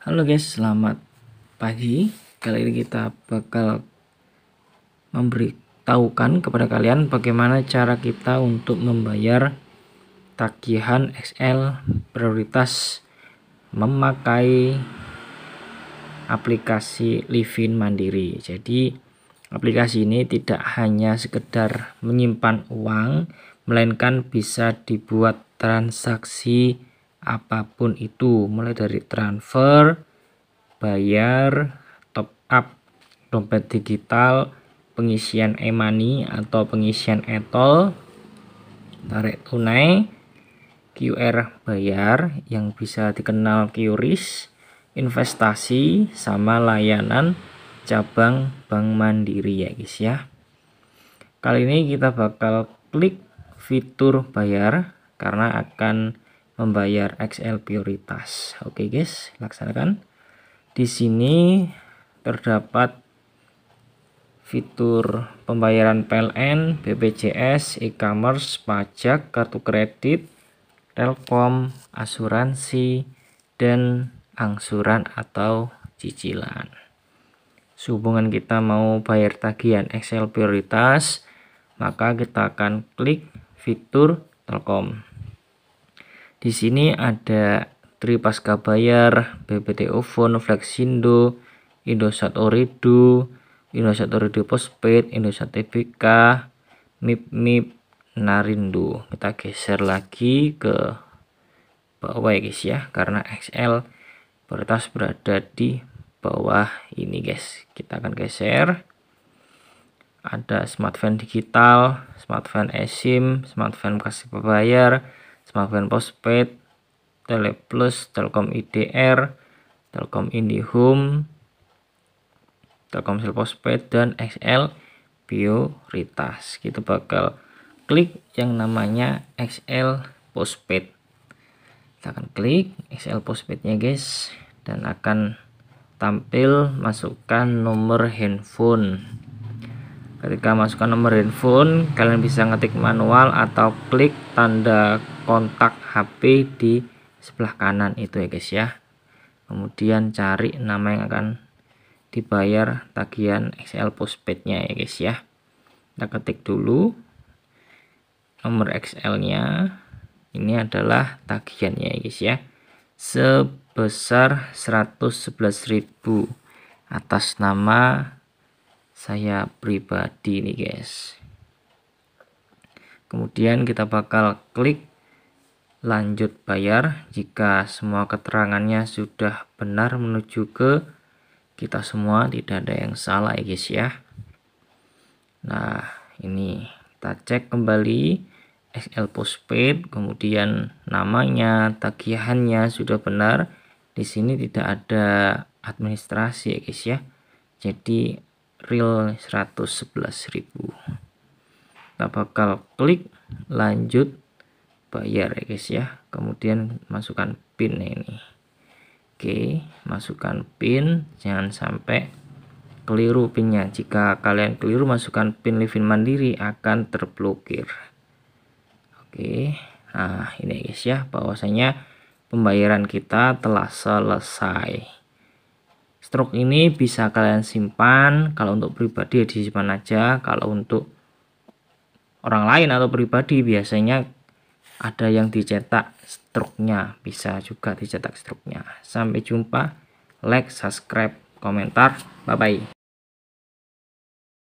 Halo guys, selamat pagi. Kali ini kita bakal memberitahukan kepada kalian bagaimana cara kita untuk membayar tagihan XL prioritas memakai aplikasi Livin Mandiri. Jadi, aplikasi ini tidak hanya sekedar menyimpan uang, melainkan bisa dibuat transaksi apapun itu mulai dari transfer bayar top up dompet digital pengisian e-money atau pengisian Etol, tarik tunai QR bayar yang bisa dikenal QRIS investasi sama layanan cabang Bank Mandiri ya guys ya kali ini kita bakal klik fitur bayar karena akan membayar XL prioritas. Oke guys, laksanakan. Di sini terdapat fitur pembayaran PLN, BPJS, e-commerce, pajak, kartu kredit, telkom, asuransi, dan angsuran atau cicilan. Sehubungan kita mau bayar tagihan XL prioritas, maka kita akan klik fitur Telkom. Di sini ada Tri Paskabayar, BPT Ovon, Flexindo, Indosat Oredo, Indosat Oredo Postpaid, Indosat TVK, MIP MIP, Narindo. Kita geser lagi ke bawah ya guys ya, karena XL prioritas berada di bawah ini guys. Kita akan geser ada smartphone digital, smartphone eSIM, smartphone kasih pembayar, smartphone postpaid, Teleplus, Telkom IDR, Telkom IndiHome, Telkomsel postpaid dan XL prioritas. Kita gitu bakal klik yang namanya XL postpaid. Kita akan klik XL Postpaid-nya guys dan akan tampil masukkan nomor handphone. Ketika masukkan nomor handphone, kalian bisa ngetik manual atau klik tanda kontak HP di sebelah kanan itu ya guys ya kemudian cari nama yang akan dibayar tagihan XL postpaidnya ya guys ya kita ketik dulu nomor XL nya ini adalah tagihannya ya guys ya sebesar 111.000 atas nama saya pribadi nih guys kemudian kita bakal klik lanjut bayar jika semua keterangannya sudah benar menuju ke kita semua tidak ada yang salah ya guys ya nah ini kita cek kembali SL postpaid kemudian namanya tagihannya sudah benar di sini tidak ada administrasi ya guys ya jadi real 111.000 kita bakal klik lanjut bayar ya guys ya kemudian masukkan pin ini oke masukkan pin jangan sampai keliru pinnya jika kalian keliru masukkan pin livin mandiri akan terblokir oke nah ini ya guys ya bahwasanya pembayaran kita telah selesai stroke ini bisa kalian simpan kalau untuk pribadi ya disimpan aja kalau untuk orang lain atau pribadi biasanya ada yang dicetak struknya bisa juga dicetak struknya sampai jumpa like subscribe komentar bye bye